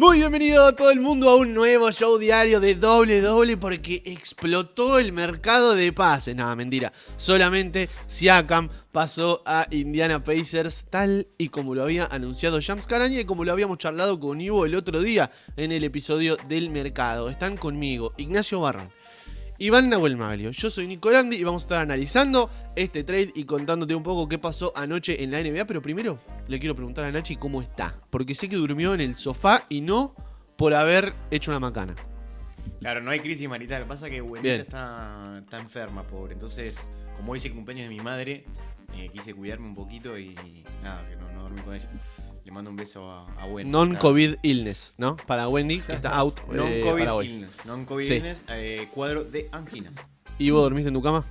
Muy bienvenido a todo el mundo a un nuevo show diario de doble doble porque explotó el mercado de pases. Nada, mentira. Solamente Siakam pasó a Indiana Pacers tal y como lo había anunciado James Carania y como lo habíamos charlado con Ivo el otro día en el episodio del mercado. Están conmigo Ignacio Barrón, Iván Nahuel Maglio. Yo soy Nicolandi y vamos a estar analizando este trade y contándote un poco qué pasó anoche en la NBA. Pero primero le quiero preguntar a Nachi cómo está, porque sé que durmió en el sofá y no por haber hecho una macana. Claro, no hay crisis marital. Pasa que Buenita está, está, enferma, pobre. Entonces, como hoy cumpleaños de mi madre, eh, quise cuidarme un poquito y, nada, que no dormí con ella. Le mando un beso a, Wendy. Non-COVID illness, ¿no? Para Wendy, que está out. Non-COVID eh, illness. Non-COVID illness, eh, cuadro de anginas. ¿Y vos dormiste en tu cama?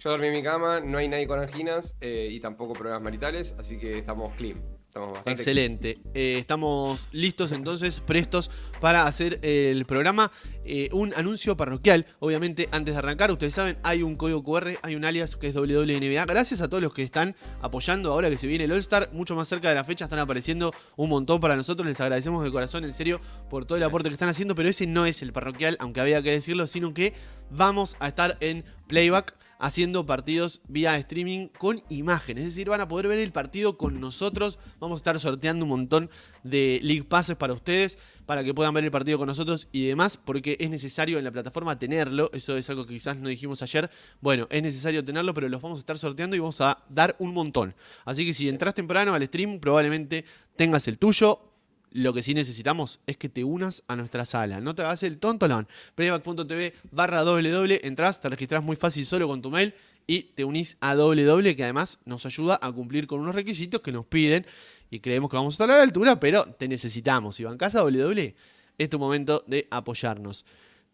Yo dormí en mi cama, no hay nadie con anginas eh, y tampoco problemas maritales, así que estamos clean. Estamos Excelente. Eh, estamos listos entonces, prestos para hacer el programa. Eh, un anuncio parroquial, obviamente, antes de arrancar, ustedes saben, hay un código QR, hay un alias que es WNBA. Gracias a todos los que están apoyando ahora que se viene el All-Star, mucho más cerca de la fecha, están apareciendo un montón para nosotros. Les agradecemos de corazón, en serio, por todo el aporte que están haciendo, pero ese no es el parroquial, aunque había que decirlo, sino que vamos a estar en playback haciendo partidos vía streaming con imágenes. Es decir, van a poder ver el partido con nosotros. Vamos a estar sorteando un montón de League Passes para ustedes, para que puedan ver el partido con nosotros y demás, porque es necesario en la plataforma tenerlo. Eso es algo que quizás no dijimos ayer. Bueno, es necesario tenerlo, pero los vamos a estar sorteando y vamos a dar un montón. Así que si entras temprano al stream, probablemente tengas el tuyo lo que sí necesitamos es que te unas a nuestra sala. No te hagas el tontolón. Playback.tv barra doble entras, te registrás muy fácil solo con tu mail y te unís a doble que además nos ayuda a cumplir con unos requisitos que nos piden y creemos que vamos a estar a la altura, pero te necesitamos. Iván Casa, a doble doble, es tu momento de apoyarnos.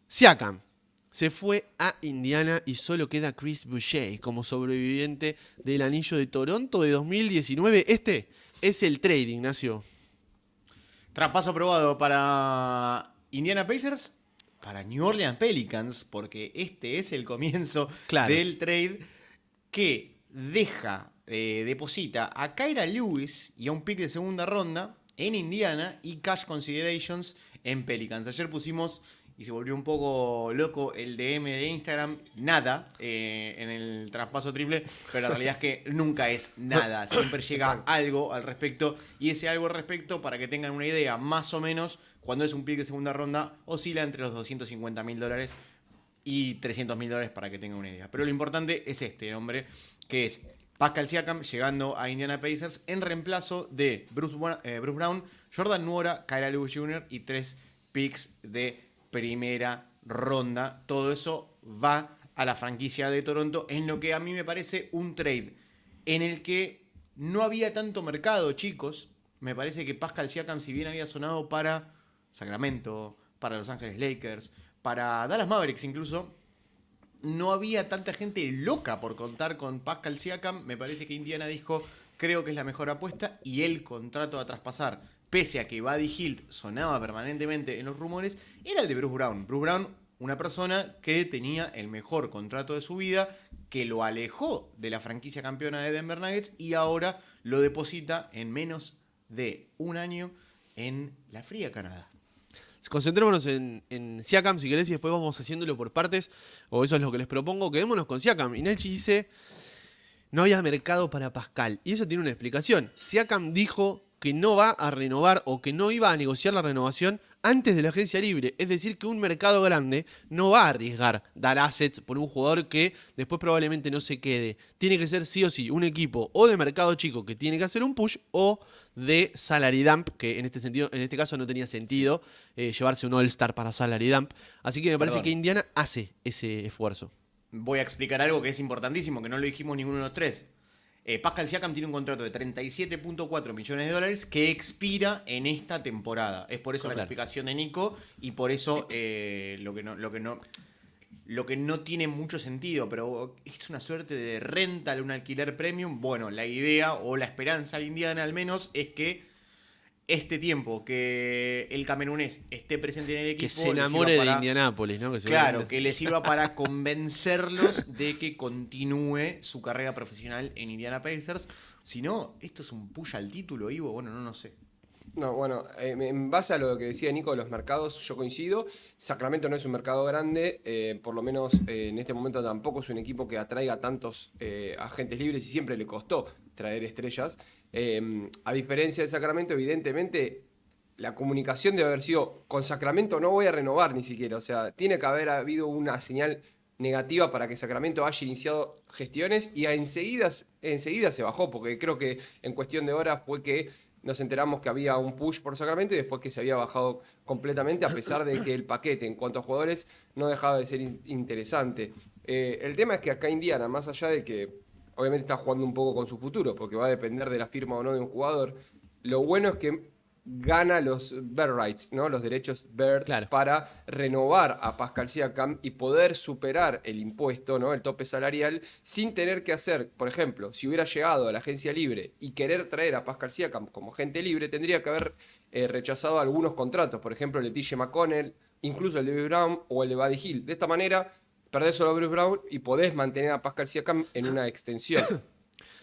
Siakam se fue a Indiana y solo queda Chris Boucher como sobreviviente del anillo de Toronto de 2019. Este es el trading, Ignacio. Traspaso aprobado para Indiana Pacers, para New Orleans Pelicans, porque este es el comienzo del trade que deja, eh, deposita a Kyra Lewis y a un pick de segunda ronda en Indiana y cash considerations en Pelicans. Ayer pusimos y se volvió un poco loco el DM de Instagram, nada, eh, en el traspaso triple, pero la realidad es que nunca es nada, siempre llega algo al respecto, y ese algo al respecto, para que tengan una idea, más o menos, cuando es un pick de segunda ronda, oscila entre los 250 mil dólares y 300 mil dólares, para que tengan una idea. Pero lo importante es este hombre, que es Pascal Siakam llegando a Indiana Pacers en reemplazo de Bruce, eh, Brown, Jordan Nuora, Kyle Lewis Jr. y tres picks de primera ronda. Todo eso va a la franquicia de Toronto en lo que a mí me parece un trade en el que no había tanto mercado, chicos. Me parece que Pascal Siakam, si bien había sonado para Sacramento, para Los Ángeles Lakers, para Dallas Mavericks incluso, no había tanta gente loca por contar con Pascal Siakam. Me parece que Indiana dijo, creo que es la mejor apuesta y el contrato a traspasar pese a que Buddy Hilt sonaba permanentemente en los rumores, era el de Bruce Brown. Bruce Brown, una persona que tenía el mejor contrato de su vida, que lo alejó de la franquicia campeona de Denver Nuggets y ahora lo deposita en menos de un año en la fría Canadá. Concentrémonos en, Siakam, si querés, y después vamos haciéndolo por partes, o eso es lo que les propongo. Quedémonos con Siakam. Y Nelchi dice: No había mercado para Pascal. Y eso tiene una explicación. Siakam dijo que no va a renovar o que no iba a negociar la renovación antes de la agencia libre. Es decir, que un mercado grande no va a arriesgar dar assets por un jugador que después probablemente no se quede. Tiene que ser sí o sí un equipo o de mercado chico que tiene que hacer un push o de salary dump, que en este, sentido, en este caso no tenía sentido eh, llevarse un All-Star para salary dump. Así que me parece que Indiana hace ese esfuerzo. Voy a explicar algo que es importantísimo, que no lo dijimos ninguno de los tres. Eh, Pascal Siakam tiene un contrato de 37.4 millones de dólares que expira en esta temporada. Es por eso la explicación de Nico y por eso eh, lo que no, lo que no, lo que no tiene mucho sentido, pero es una suerte de renta de un alquiler premium. Bueno, la idea o la esperanza indiana al menos es que este tiempo que el camerunés esté presente en el equipo. Que se enamore de Indianápolis, ¿no? claro, que le sirva para convencerlos de que continúe su carrera profesional en Indiana Pacers. Si no, esto es un puya al título, Ivo. Bueno, no, no sé. No, bueno, em, en base a lo que decía Nico de los mercados, yo coincido. Sacramento no es un mercado grande, eh, por lo menos eh, en este momento tampoco es un equipo que atraiga tantos eh, agentes libres y siempre le costó traer estrellas. Em, a diferencia de Sacramento, evidentemente, la comunicación debe haber sido, con Sacramento no voy a renovar ni siquiera, o sea, tiene que haber habido una señal negativa para que Sacramento haya iniciado gestiones y enseguida, enseguida se bajó, porque creo que en cuestión de horas fue que nos enteramos que había un push por Sacramento y después que se había bajado completamente, a pesar de que el paquete en cuanto a jugadores no dejaba de ser interesante. Eh, el tema es que acá Indiana, más allá de que obviamente está jugando un poco con su futuro, porque va a depender de la firma o no de un jugador. Lo bueno es que gana los Bird Rights, ¿no? los derechos Bird, para renovar a Pascal Siakam y poder superar el impuesto, ¿no? el tope salarial, sin tener que hacer, por ejemplo, si hubiera llegado a la agencia libre y querer traer a Pascal Siakam como gente libre, tendría que haber eh, rechazado algunos contratos, por ejemplo, el de TJ McConnell, incluso el de B. Brown o el de Buddy Hill. De esta manera perdés solo a Bruce Brown y podés mantener a Pascal Siakam en una extensión.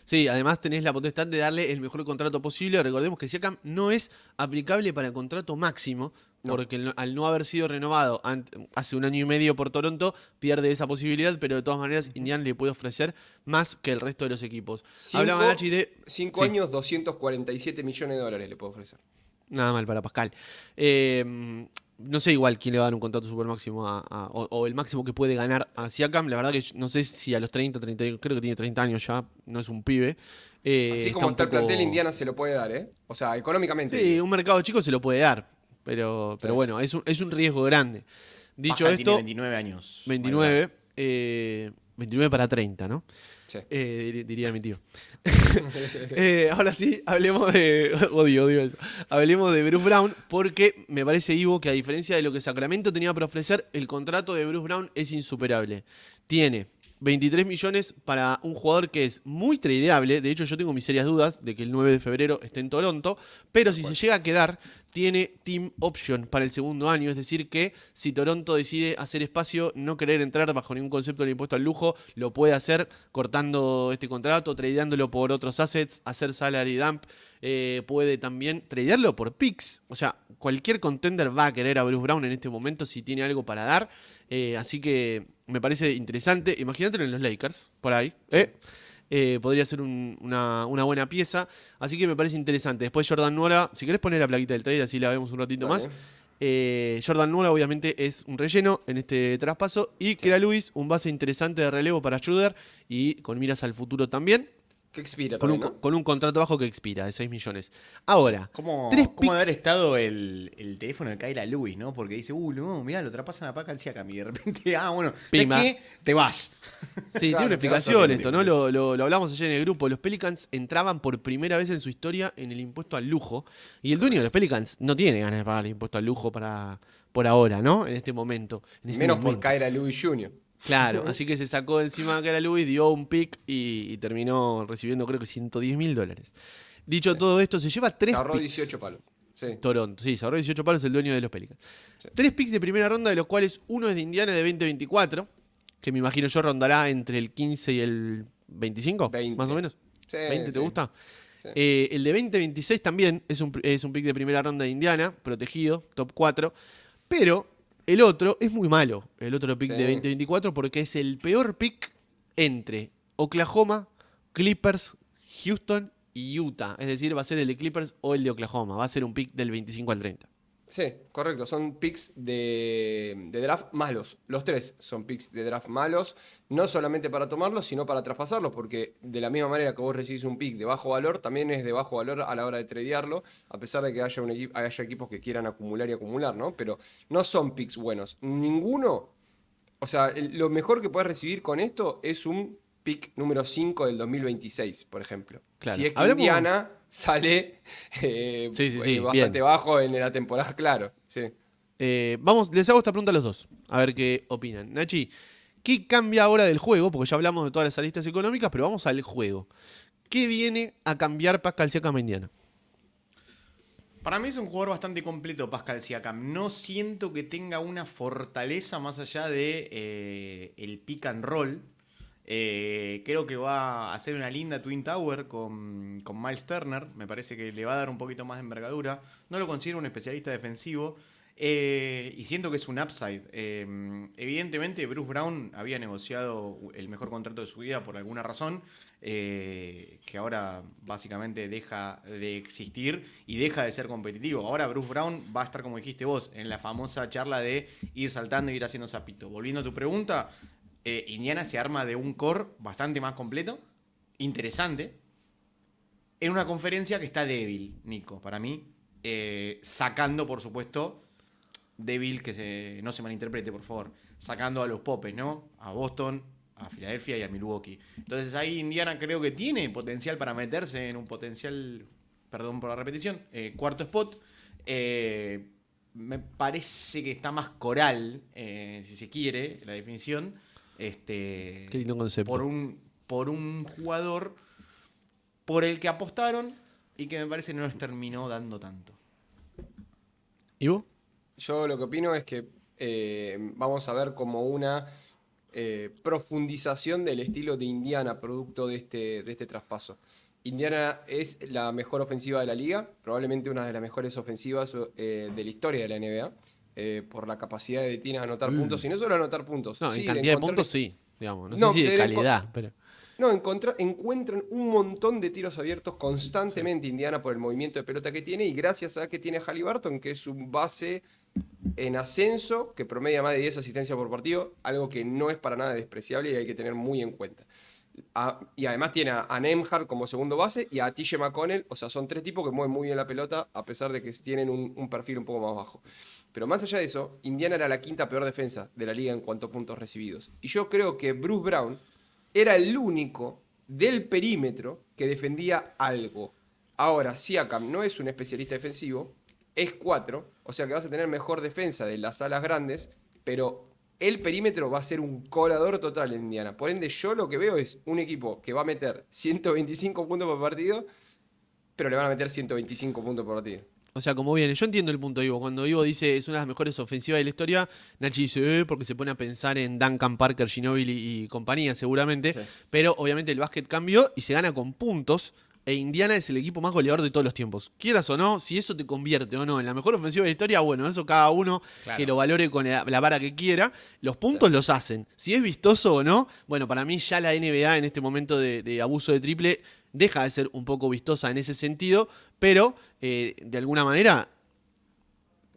Sí, además tenés la potestad de darle el mejor contrato posible. Recordemos que Siakam no es aplicable para el contrato máximo, porque al no haber sido renovado hace un año y medio por Toronto, pierde esa posibilidad, pero de todas maneras Indiana le puede ofrecer más que el resto de los equipos. Cinco, Hablaba de... cinco años, 247 millones de dólares le puede ofrecer. Nada mal para Pascal. Eh, no sé igual quién le va a dar un contrato super máximo a, o, el máximo que puede ganar a Siakam. La verdad que no sé si a los 30, 30, creo que tiene 30 años ya, no es un pibe. Eh, Así como tal plantel Indiana se lo puede dar, ¿eh? O sea, económicamente. Sí, un mercado chico se lo puede dar, pero, pero bueno, es un, es un riesgo grande. Dicho esto... Tiene 29 años. 29, 29 eh, para 30, ¿no? Eh, diría mi tío. Eh, ahora sí, hablemos de. Odio, odio eso. Hablemos de Bruce Brown, porque me parece, Ivo, que a diferencia de lo que Sacramento tenía para ofrecer, el contrato de Bruce Brown es insuperable. Tiene 23 millones para un jugador que es muy tradeable. De hecho, yo tengo mis serias dudas de que el 9 de febrero esté en Toronto. Pero si se llega a quedar, tiene team option para el segundo año. Es decir, que si Toronto decide hacer espacio, no querer entrar bajo ningún concepto de impuesto al lujo, lo puede hacer cortando este contrato, tradeándolo por otros assets, hacer salary dump. Eh, puede también tradearlo por picks. O sea, cualquier contender va a querer a Bruce Brown en este momento si tiene algo para dar. Eh, así que me parece interesante. imagínate en los Lakers, por ahí. Eh, podría ser una, buena pieza. Así que me parece interesante. Después Jordan Nora, si querés poner la plaquita del trade, así la vemos un ratito más. Eh, Jordan Nora obviamente es un relleno en este traspaso. Y sí. Luis, un base interesante de relevo para Schroeder y con miras al futuro también. Que expira con, un, contrato bajo que expira de 6 millones. Ahora, ¿cómo, tres ¿cómo haber estado el, teléfono de Kyla Lewis, no? Porque dice, uh, no, mirá, lo trapasan a Paca al Siakam y de repente, ah, bueno, Qué? Te vas. Sí, tiene una explicación esto, ¿no? Lo, hablamos ayer en el grupo. Los Pelicans entraban por primera vez en su historia en el impuesto al lujo y el dueño de los Pelicans no tiene ganas de pagar el impuesto al lujo para por ahora, ¿no? En este momento. Este Menos por Kyla Lewis Jr. Claro, así que se sacó encima de la y dio un pick y, terminó recibiendo creo que 110 mil dólares. Dicho todo esto, se lleva tres. Se ahorró 18 palos. Sí. Toronto, sí, se 18 palos el dueño de los Pelicans. Tres picks de primera ronda, de los cuales uno es de Indiana de 2024, que me imagino yo rondará entre el 15 y el 25, más o menos. ¿20 te gusta? Eh, el de 2026 también es un, es un pick de primera ronda de Indiana, protegido, top 4. Pero el otro es muy malo, el otro pick de 2024, porque es el peor pick entre Oklahoma, Clippers, Houston y Utah. Es decir, va a ser el de Clippers o el de Oklahoma. Va a ser un pick del 25 al 30. Sí, correcto. Son picks de, draft malos. Los tres son picks de draft malos. No solamente para tomarlos, sino para traspasarlos. Porque de la misma manera que vos recibís un pick de bajo valor, también es de bajo valor a la hora de tradearlo. A pesar de que haya, un equipo, haya equipos que quieran acumular y acumular, ¿no? Pero no son picks buenos. Ninguno. O sea, lo mejor que puedes recibir con esto es un pick número 5 del 2026, por ejemplo. Claro. Si es que sale eh, bastante bajo en la temporada, claro. Eh, vamos, les hago esta pregunta a los dos, a ver qué opinan. Nachi, ¿qué cambia ahora del juego? Porque ya hablamos de todas las aristas económicas, pero vamos al juego. ¿Qué viene a cambiar Pascal Siakam Indiana? Para mí es un jugador bastante completo, Pascal Siakam. No siento que tenga una fortaleza más allá de eh, el pick and roll, eh, creo que va a hacer una linda Twin Tower con, Miles Turner. Me parece que le va a dar un poquito más de envergadura. No lo considero un especialista defensivo. Eh, y siento que es un upside. Em, evidentemente, Bruce Brown había negociado el mejor contrato de su vida por alguna razón, eh, que ahora básicamente deja de existir y deja de ser competitivo. Ahora Bruce Brown va a estar, como dijiste vos, en la famosa charla de ir saltando y ir haciendo zapito. Volviendo a tu pregunta, eh, Indiana se arma de un core bastante más completo, interesante, en una conferencia que está débil, Nico, para mí, eh, sacando, por supuesto, débil, que no se malinterprete, por favor, sacando a los popes, ¿no? A Boston, a Filadelfia y a Milwaukee. Entonces ahí Indiana creo que tiene potencial para meterse en un potencial, perdón por la repetición, eh, cuarto spot. me parece que está más coral, si se quiere, la definición. Este, por un, jugador por el que apostaron y que me parece no les terminó dando tanto. ¿Y vos? Yo lo que opino es que eh, vamos a ver como una eh, profundización del estilo de Indiana, producto este, de este, traspaso. Indiana es la mejor ofensiva de la liga, probablemente una de las mejores ofensivas eh, de la historia de la NBA. Eh, por la capacidad de Tina de anotar mm. puntos, y no solo anotar puntos. No, en cantidad de, puntos sí, digamos. No, sé si de calidad, pero... No, encuentran un montón de tiros abiertos constantemente Indiana por el movimiento de pelota que tiene y gracias a que tiene Halliburton, que es un base en ascenso que promedia más de 10 asistencias por partido, algo que no es para nada despreciable y hay que tener muy en cuenta. y además tiene a, a como segundo base y a TJ McConnell. O sea, son tres tipos que mueven muy bien la pelota a pesar de que tienen un perfil un poco más bajo. Pero más allá de eso, Indiana era la quinta peor defensa de la liga en cuanto a puntos recibidos. Y yo creo que Bruce Brown era el único del perímetro que defendía algo. Ahora, Siakam no es un especialista defensivo, es 4, o sea que vas a tener mejor defensa de las alas grandes, pero el perímetro va a ser un colador total en Indiana. Por ende, yo lo que veo es un equipo que va a meter 125 puntos por partido, pero le van a meter 125 puntos por partido. O sea, como viene, yo entiendo el punto de Ivo. Cuando Ivo dice es una de las mejores ofensivas de la historia, Nachi dice, eh, porque se pone a pensar en Duncan Parker, Ginobili y compañía, seguramente. Pero obviamente el básquet cambió y se gana con puntos. E Indiana es el equipo más goleador de todos los tiempos. Quieras o no, si eso te convierte o no en la mejor ofensiva de la historia, bueno, eso cada uno que lo valore con la, vara que quiera. Los puntos los hacen. Si es vistoso o no, bueno, para mí ya la NBA en este momento de, de abuso de triple deja de ser un poco vistosa en ese sentido, pero eh, de alguna manera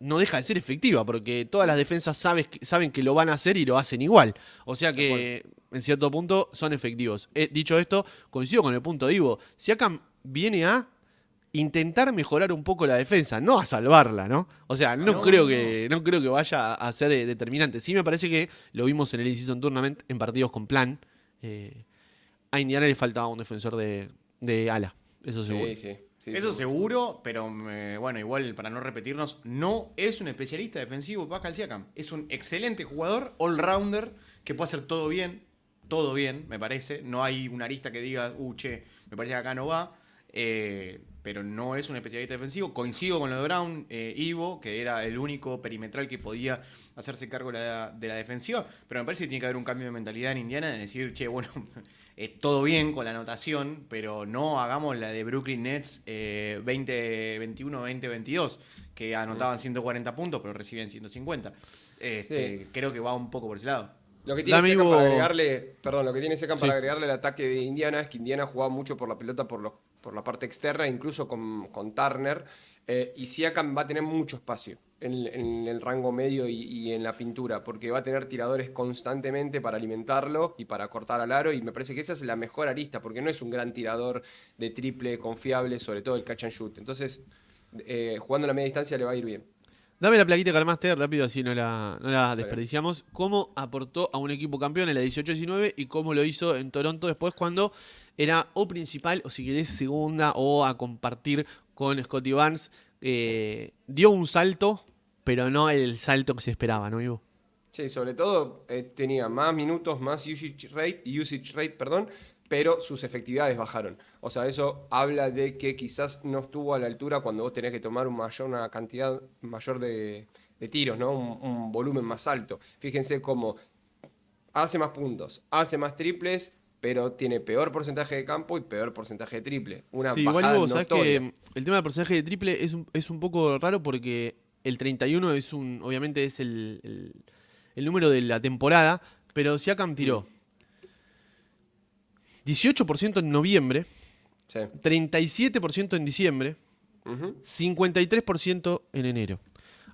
no deja de ser efectiva, porque todas las defensas sabes, saben que lo van a hacer y lo hacen igual. O sea que, en cierto punto, son efectivos. Eh, dicho esto, coincido con el punto de Ivo. Si acá viene a intentar mejorar un poco la defensa, no a salvarla, ¿no? O sea, no, creo, Que, no creo que vaya a ser eh, determinante. Sí me parece que lo vimos en el inciso en Tournament, en partidos con plan. a Indiana le faltaba un defensor de, de ala, eso seguro. Sí, sí. Eso seguro, pero eh, bueno, igual para no repetirnos, no es un especialista defensivo Pascal Siakam. Es un excelente jugador, all-rounder, que puede hacer todo bien, todo bien, me parece. No hay una arista que diga, uh, che, me parece que acá no va. Eh, pero no es un especialista defensivo. Coincido con lo de Brown, eh, Ivo, que era el único perimetral que podía hacerse cargo de la, defensiva, pero me parece que tiene que haber un cambio de mentalidad en Indiana de decir, che, bueno, es todo bien con la anotación, pero no hagamos la de Brooklyn Nets 2021-2022, eh, que anotaban 140 puntos, pero recibían 150. Este, Creo que va un poco por ese lado. Lo que tiene seca para agregarle, perdón, lo que tiene para agregarle el ataque de Indiana es que Indiana jugaba mucho por la pelota por los por la parte externa, incluso con, Turner. Eh, y Siakam va a tener mucho espacio en, el rango medio y, en la pintura, porque va a tener tiradores constantemente para alimentarlo y para cortar al aro. Y me parece que esa es la mejor arista, porque no es un gran tirador de triple confiable, sobre todo el catch and shoot. Entonces, eh, jugando a la media distancia le va a ir bien. Dame la plaquita que armaste rápido, así no la, no la desperdiciamos. ¿Cómo aportó a un equipo campeón en la 18-19 y cómo lo hizo en Toronto después cuando era o principal o si querés segunda o a compartir con Scotty Barnes. Eh, dio un salto, pero no el salto que se esperaba, ¿no, Ivo? Sí, sobre todo eh, tenía más minutos, más usage rate, perdón, pero sus efectividades bajaron. O sea, eso habla de que quizás no estuvo a la altura cuando vos tenés que tomar una cantidad mayor de, tiros, ¿no? un, volumen más alto. Fíjense cómo hace más puntos, hace más triples, pero tiene peor porcentaje de campo y peor porcentaje de triple. Una sí, igual vos que el tema del porcentaje de triple es un, poco raro porque el 31 es un, obviamente es el, número de la temporada, pero Siakam tiró 18% mm. en noviembre, sí. 37% en diciembre, 53% en enero.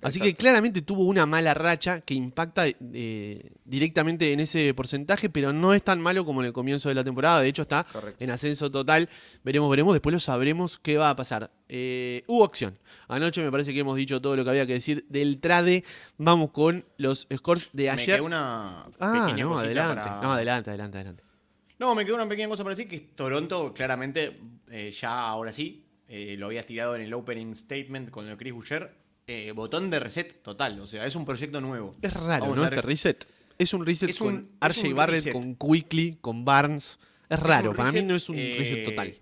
Así que claramente tuvo una mala racha que impacta eh, directamente en ese porcentaje, pero no es tan malo como en el comienzo de la temporada. De hecho, está en ascenso total. Veremos, veremos. Después lo sabremos qué va a pasar. Eh, hubo acción. Anoche me parece que hemos dicho todo lo que había que decir del trade. Vamos con los scores de ayer. Me una ah, no, adelante. No, adelante, adelante, adelante. No, me quedó una pequeña cosa para decir que Toronto claramente eh, ya ahora sí lo había tirado en el opening statement con el Chris Boucher eh, botón de reset total. O sea, es un proyecto nuevo. Es raro, ¿no? Este reset. Es un reset con RJ Barrett, con Quickly, con Barnes. Es raro. Para mí no es un eh, reset total.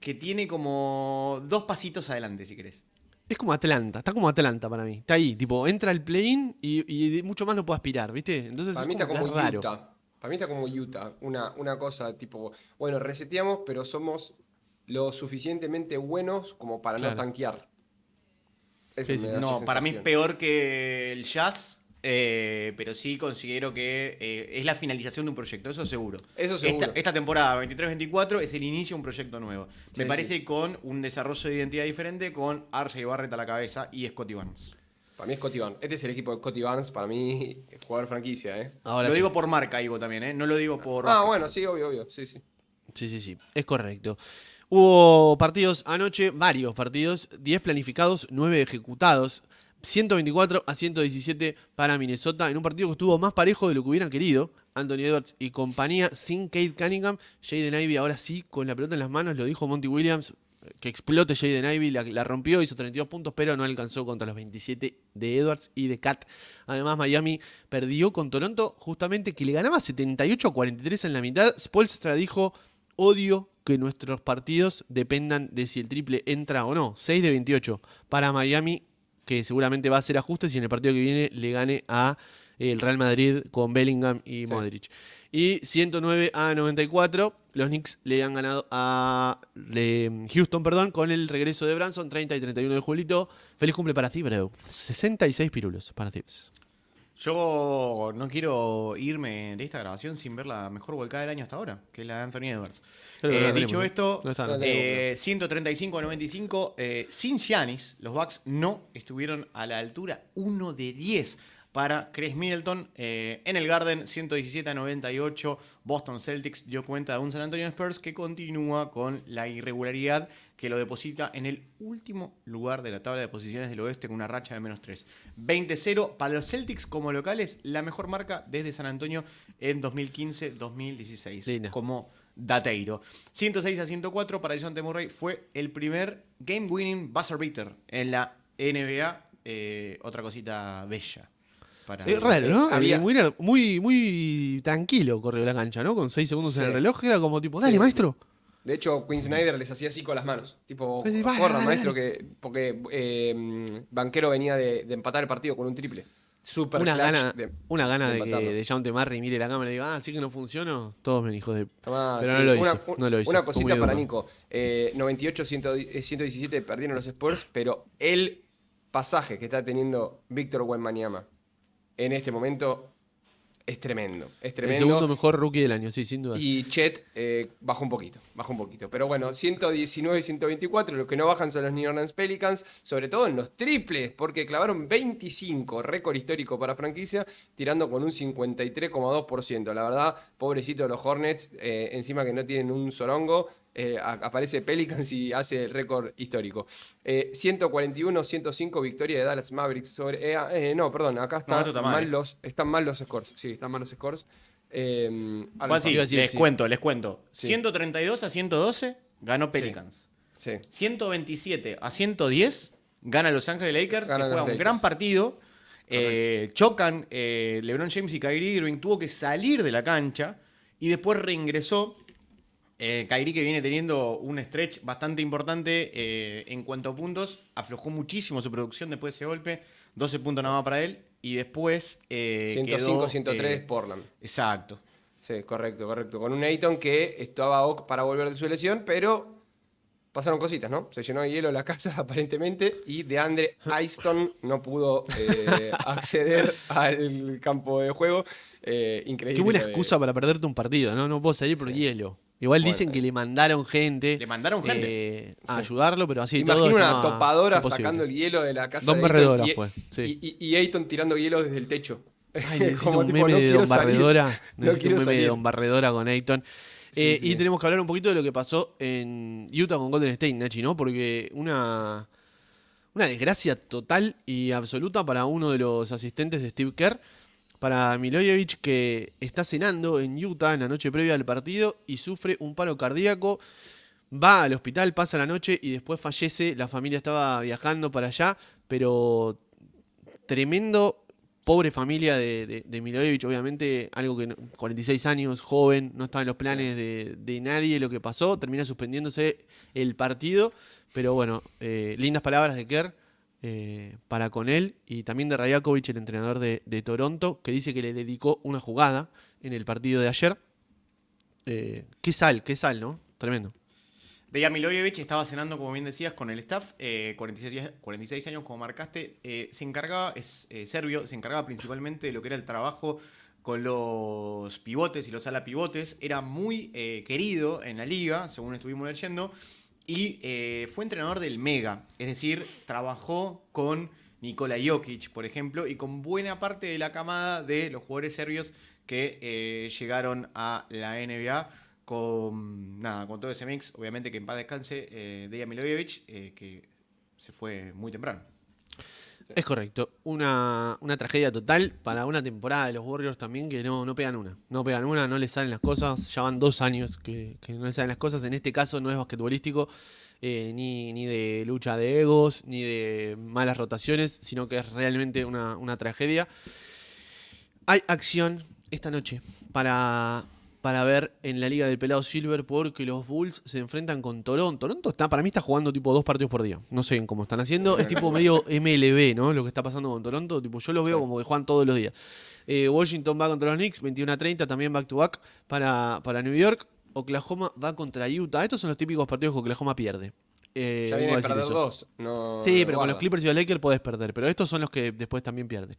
Que tiene como dos pasitos adelante, si querés. Es como Atlanta, está como Atlanta para mí. Está ahí, tipo, entra el plane y, mucho más lo puede aspirar, ¿viste? Entonces para mí está como, Utah. Para mí está como Utah. Una, una cosa tipo, bueno, reseteamos, pero somos lo suficientemente buenos como para no tanquear no, para mí es peor que el jazz. Eh, pero sí considero que eh, es la finalización de un proyecto, eso seguro. Eso seguro. Esta, temporada 23-24 es el inicio de un proyecto nuevo. Me parece con un desarrollo de identidad diferente, con Arce y Barret a la cabeza y Scotty Barnes. Para mí es Scotty Barnes. Este es el equipo de Scotty Barnes. Para mí, jugador franquicia, ¿eh? lo digo por marca, Ivo, también, No lo digo ah. por... Ah, bueno, sí, obvio, obvio. Sí, sí. Sí, sí, sí. Es correcto. Hubo partidos anoche, varios partidos, 10 planificados, 9 ejecutados, 124 a 117 para Minnesota, en un partido que estuvo más parejo de lo que hubieran querido. Anthony Edwards y compañía sin Kate Cunningham. Jaden Ivy ahora sí, con la pelota en las manos, lo dijo Monty Williams, que explote Jaden Ivey, la, rompió, hizo 32 puntos, pero no alcanzó contra los 27 de Edwards y de Cat. Además, Miami perdió con Toronto, justamente que le ganaba 78 a 43 en la mitad. Spolstra dijo, odio que nuestros partidos dependan de si el triple entra o no. 6 de 28 para Miami, que seguramente va a ser ajustes si en el partido que viene le gane a eh, el Real Madrid con Bellingham y Modric. Y 109 a 94, los Knicks le han ganado a Houston, perdón, con el regreso de Branson, 30 y 31 de Julito. Feliz cumple para ti, Breu. 66 pirulos para ti. Yo no quiero irme de esta grabación sin ver la mejor volcada del año hasta ahora, que es la de Anthony Edwards. Eh, dicho esto, 135 eh, a 95, eh, sin Giannis, los Bucks no estuvieron a la altura 1 de 10 para Chris Middleton. Eh, en el Garden, 117 98, Boston Celtics dio cuenta de un San Antonio Spurs que continúa con la irregularidad que lo deposita en el último lugar de la tabla de posiciones del oeste con una racha de menos 3. 20-0 para los Celtics como locales, la mejor marca desde San Antonio en 2015-2016. Como Dateiro. 106 a 104 para John T. fue el primer game winning buzzer beater en la NBA. Eh, otra cosita bella raro, ¿no? Había... muy, tranquilo corrió la cancha, ¿no? Con 6 segundos en el reloj, era como tipo, dale, maestro. De hecho, Queen Snyder les hacía así con las manos. Tipo, gorra, maestro, que. Porque em, Banquero venía de, empatar el partido con un triple. Super una gana, de, una gana de, de mire la cámara y diga, ah, sí que no funcionó. Todos me hijos de. Pero no, lo una, Una cosita para Nico. 98-117 eh, eh, perdieron los Spurs, pero el pasaje que está teniendo Víctor Wenmaniama en este momento es tremendo. Es tremendo. El segundo mejor rookie del año, sí, sin duda. Y Chet eh, bajó un poquito, bajó un poquito. Pero bueno, 119 y 124, los que no bajan son los New Orleans Pelicans, sobre todo en los triples, porque clavaron 25, récord histórico para franquicia, tirando con un 53,2%. La verdad, pobrecito los Hornets, eh, encima que no tienen un sorongo. Eh, aparece Pelicans y hace el récord histórico. 141-105 eh, victoria de Dallas Mavericks sobre... Eh, ah, no, perdón, acá los, están mal los scores. Sí, están mal los scores. les cuento, les cuento. 132 a 112 ganó Pelicans. 127 a 110 gana Los Ángeles Lakers, juega un gran partido. chocan LeBron James y Kyrie Irving, tuvo que salir de la cancha y después reingresó eh, Kairi que viene teniendo un stretch bastante importante eh, en cuanto a puntos, aflojó muchísimo su producción después de ese golpe, 12 puntos nada más para él, y después... 105, eh, 103 Portland. Exacto. Sí, correcto, correcto. Con un Ayton que estaba ok para volver de su lesión, pero pasaron cositas, ¿no? Se llenó de hielo la casa aparentemente y de Andre Aiston no pudo acceder al campo de juego. increíble. Qué buena excusa para perderte un partido, ¿no? No puedo salir por hielo. Igual dicen que le mandaron gente. Le mandaron eh, gente. a ayudarlo, pero así. Imagino una topadora sacando el hielo de la casa. Don Barredora fue. Y, Ayton tirando hielo desde el techo. un tipo, de Don Barredora. un de Don Barredora con Ayton. Eh, y tenemos que hablar un poquito de lo que pasó en Utah con Golden State, Nachi, ¿no? Porque una, una desgracia total y absoluta para uno de los asistentes de Steve Kerr para Milojevic que está cenando en Utah en la noche previa al partido y sufre un paro cardíaco. Va al hospital, pasa la noche y después fallece. La familia estaba viajando para allá, pero tremendo, pobre familia de, de, Milojevic, obviamente, algo que 46 años, joven, no estaba en los planes de, nadie lo que pasó. Termina suspendiéndose el partido, pero bueno, eh, lindas palabras de Kerr eh, para con él y también de Rajakovic, el entrenador de, Toronto, que dice que le dedicó una jugada en el partido de ayer. Eh, qué sal, qué sal, ¿no? Tremendo. Deja Milojevic estaba cenando, como bien decías, con el staff, 46, eh, 46, años, como marcaste. se encargaba, es serbio, se encargaba principalmente de lo que era el trabajo con los pivotes y los ala pivotes. Era muy querido en la liga, según estuvimos leyendo y eh, fue entrenador del Mega, es decir, trabajó con Nikola Jokic, por ejemplo, y con buena parte de la camada de los jugadores serbios que eh, llegaron a la NBA con, nada, con todo ese mix, obviamente que en paz descanse, eh, Deja eh, que se fue muy temprano. Es correcto. Una, tragedia total para una temporada de los Warriors también que no, no pegan una. No pegan una, no les salen las cosas. Ya van dos años que, no les salen las cosas. En este caso no es basquetbolístico, eh, ni, ni, de lucha de egos, ni de malas rotaciones, sino que es realmente una, una tragedia. Hay acción esta noche para para ver en la Liga del Pelado Silver porque los Bulls se enfrentan con Toronto. Toronto está, para mí está jugando tipo dos partidos por día. No sé cómo están haciendo. Es tipo medio MLB, ¿no? Lo que está pasando con Toronto. Tipo, yo los veo como que juegan todos los días. Eh, Washington va contra los Knicks, 21 a 30, también back to back para, para New York. Oklahoma va contra Utah. Estos son los típicos partidos que Oklahoma pierde. Eh, ya a perder dos. sí, pero con los Clippers y los Lakers podés perder. Pero estos son los que después también pierden.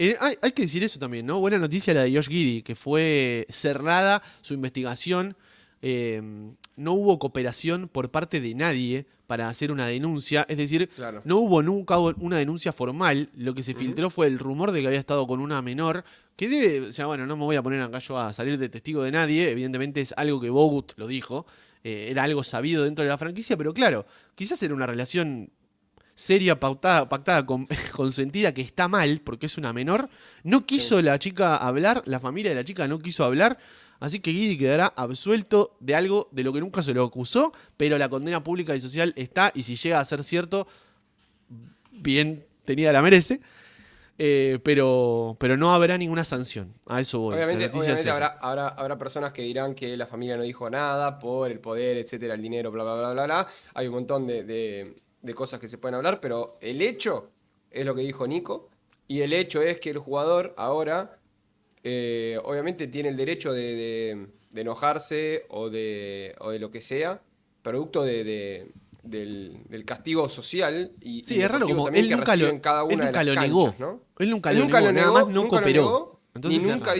Eh, hay, que decir eso también, ¿no? Buena noticia la de Josh Giddy, que fue cerrada su investigación. Eh, no hubo cooperación por parte de nadie para hacer una denuncia. Es decir, no hubo nunca una denuncia formal. Lo que se filtró fue el rumor de que había estado con una menor. Que debe, o sea, bueno, no me voy a poner acá yo a salir de testigo de nadie. Evidentemente es algo que Bogut lo dijo. Eh, era algo sabido dentro de la franquicia, pero claro, quizás era una relación seria, pautada, pactada, con, consentida, que está mal porque es una menor. No quiso la chica hablar, la familia de la chica no quiso hablar. Así que Guidi quedará absuelto de algo de lo que nunca se lo acusó, pero la condena pública y social está, y si llega a ser cierto, bien tenida la merece. Eh, pero, pero no habrá ninguna sanción. A eso voy. Obviamente, obviamente habrá, personas que dirán que la familia no dijo nada por el poder, etcétera, el dinero, bla, bla, bla, bla, Hay un montón de, cosas que se pueden hablar, pero el hecho es lo que dijo Nico. Y el hecho es que el jugador ahora, eh, obviamente, tiene el derecho de, enojarse o de, o de lo que sea, producto de, del, castigo social y, como él nunca, negó. Él nunca lo, negó, nunca Lo negó, nunca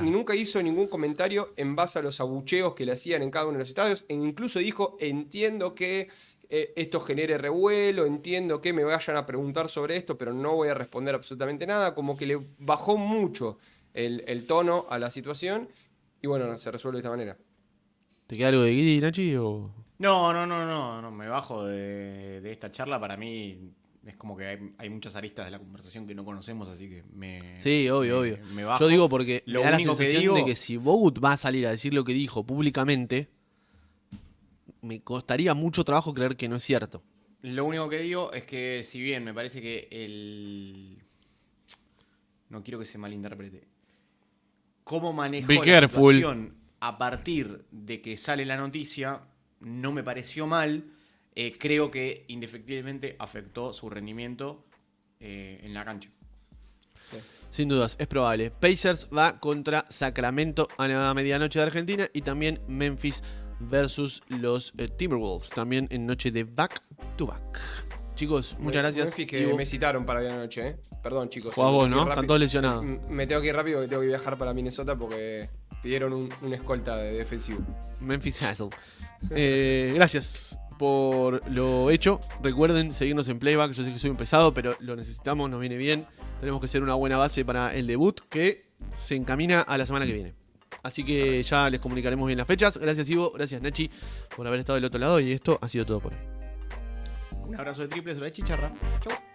nunca hizo ningún comentario en base a los abucheos que le hacían en cada uno de los estadios. E incluso dijo, entiendo que eh, esto genere revuelo, entiendo que me vayan a preguntar sobre esto, pero no voy a responder absolutamente nada, como que le bajó mucho el, tono a la situación y bueno, se resuelve de esta manera. ¿Te queda algo de Guidi, Nachi? O... No, no, no, no, no, me bajo de, esta charla. Para mí es como que hay, muchas aristas de la conversación que no conocemos, así que me. Sí, obvio, obvio. Yo digo porque lo la sensación que de que si Bogut va a salir a decir lo que dijo públicamente, me costaría mucho trabajo creer que no es cierto. Lo único que digo es que, si bien me parece que el. No quiero que se malinterprete. ¿Cómo maneja la situación a partir de que sale la noticia? no me pareció mal. Eh, creo que indefectiblemente afectó su rendimiento eh, en la cancha. Sin dudas, es probable. Pacers va contra Sacramento a la medianoche de Argentina y también Memphis versus los eh, Timberwolves, también en noche de back to back. Chicos, muchas gracias. Memphis que me citaron para la noche, Perdón, chicos. ¿no? Están todos lesionados. Me tengo que ir rápido porque tengo que viajar para Minnesota porque pidieron un, escolta de defensivo. Memphis Hassel. Eh, gracias por lo hecho. Recuerden seguirnos en Playback. Yo sé que soy un pesado, pero lo necesitamos, nos viene bien. Tenemos que ser una buena base para el debut que se encamina a la semana que viene. Así que ya les comunicaremos bien las fechas. Gracias Ivo, gracias Nachi por haber estado del otro lado y esto ha sido todo por hoy. Un abrazo de triples, la chicharra. Chau.